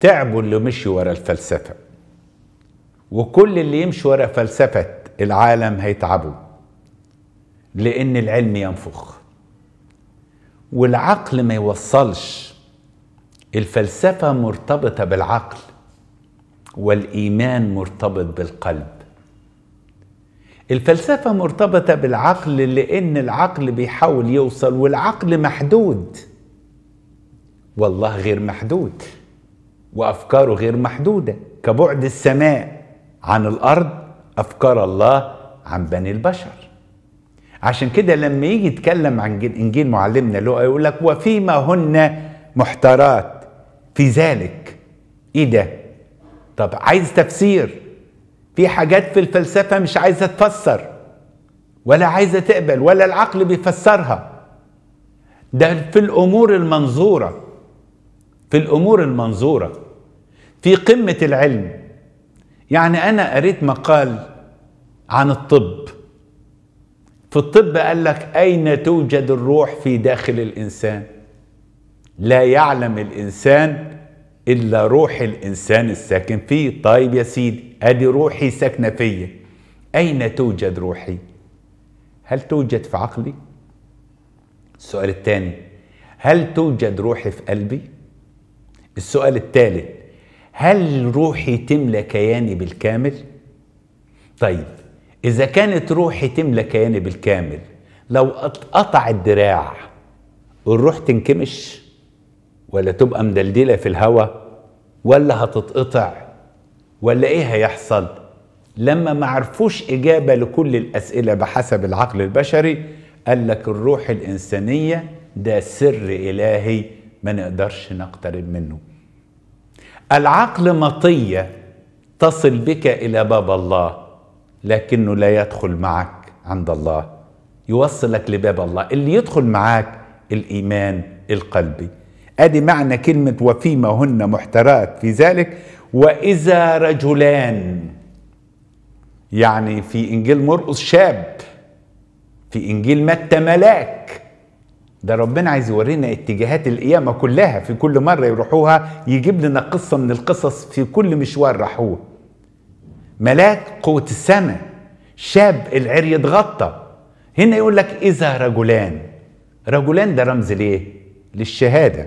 تعبوا اللي مشي ورا الفلسفة وكل اللي يمشي ورا فلسفة العالم هيتعبوا لأن العلم ينفخ والعقل ما يوصلش الفلسفة مرتبطة بالعقل والإيمان مرتبط بالقلب الفلسفة مرتبطة بالعقل لأن العقل بيحاول يوصل والعقل محدود والله غير محدود وأفكاره غير محدودة كبعد السماء عن الأرض أفكار الله عن بني البشر عشان كده لما يجي يتكلم عن إنجيل معلمنا لو يقول لك وفيما هن محترات في ذلك إيه ده؟ طب عايز تفسير في حاجات في الفلسفة مش عايزة تفسر ولا عايزة تقبل ولا العقل بيفسرها ده في الأمور المنظورة في الأمور المنظورة في قمة العلم يعني أنا قريت مقال عن الطب في الطب قال لك أين توجد الروح في داخل الإنسان لا يعلم الإنسان إلا روح الإنسان الساكن فيه طيب يا سيدي أدي روحي ساكنة فيا أين توجد روحي هل توجد في عقلي السؤال الثاني هل توجد روحي في قلبي السؤال الثالث هل روحي تملى كياني بالكامل طيب اذا كانت روحي تملى كياني بالكامل لو اتقطع الدراع الروح تنكمش ولا تبقى مدلدله في الهواء ولا هتتقطع ولا ايه هيحصل لما ما عرفوش اجابه لكل الاسئله بحسب العقل البشري قال لك الروح الانسانيه ده سر الهي ما نقدرش نقترب منه العقل مطية تصل بك إلى باب الله لكنه لا يدخل معك عند الله يوصلك لباب الله اللي يدخل معك الإيمان القلبي أدي معنى كلمة وفيما هن محترات في ذلك وإذا رجلان يعني في إنجيل مرقس شاب في إنجيل متى ملاك ده ربنا عايز يورينا اتجاهات القيامة كلها في كل مرة يروحوها يجيب لنا قصة من القصص في كل مشوار راحوه ملاك قوة السماء شاب العري اتغطى هنا يقول لك إذا رجلان رجلان ده رمز ليه؟ للشهادة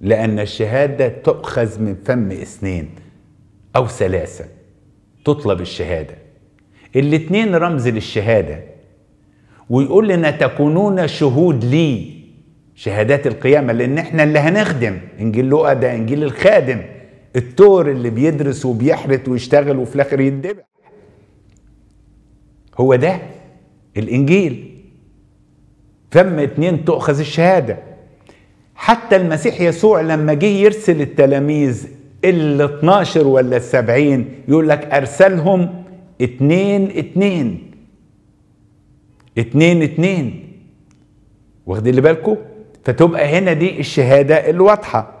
لأن الشهادة تؤخذ من فم اثنين أو ثلاثة تطلب الشهادة الاثنين رمز للشهادة ويقول لنا تكونون شهود لي شهادات القيامة لأن احنا اللي هنخدم إنجيل لقا ده إنجيل الخادم التور اللي بيدرس وبيحرت ويشتغل وفي الآخر يتدبح هو ده الإنجيل فم اتنين تؤخذ الشهادة حتى المسيح يسوع لما جه يرسل التلاميذ ال 12 ولا السبعين يقول لك أرسلهم اتنين اتنين اتنين اتنين واخدين بالكم فتبقى هنا دي الشهادة الواضحة